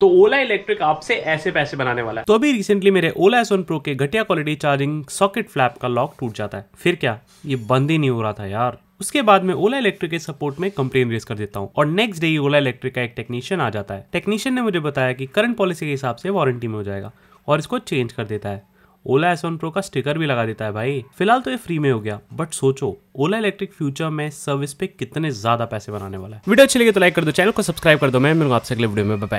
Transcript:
तो ओला इलेक्ट्रिक आपसे ऐसे पैसे बनाने वाला है तो अभी रिसेंटली मेरे ओला एस वन प्रो के घटिया क्वालिटी चार्जिंग सॉकेट फ्लैप का लॉक टूट जाता है फिर क्या ये बंद ही नहीं हो रहा था यार उसके बाद मैं ओला इलेक्ट्रिक के सपोर्ट में कंप्लेन रेस कर देता हूँ और नेक्स्ट डे ओला इलेक्ट्रिक का एक टेक्नीशियन आ जाता है टेक्नीशियन ने मुझे बताया कि करंट पॉलिसी के हिसाब से वारंटी में हो जाएगा और इसको चेंज कर देता है ओला एस वन प्रो का स्टिकर भी लगा देता है भाई फिलहाल तो ये फ्री में हो गया बट सोचो ओला इलेक्ट्रिक फ्यूचर में सर्विस पे कितने ज्यादा पैसे बनाने वाला है वीडियो अच्छी लगे तो लाइक कर दो चैनल को सब्सक्राइब कर दो मैं मिलूंगा आपसे अगले वीडियो में बाय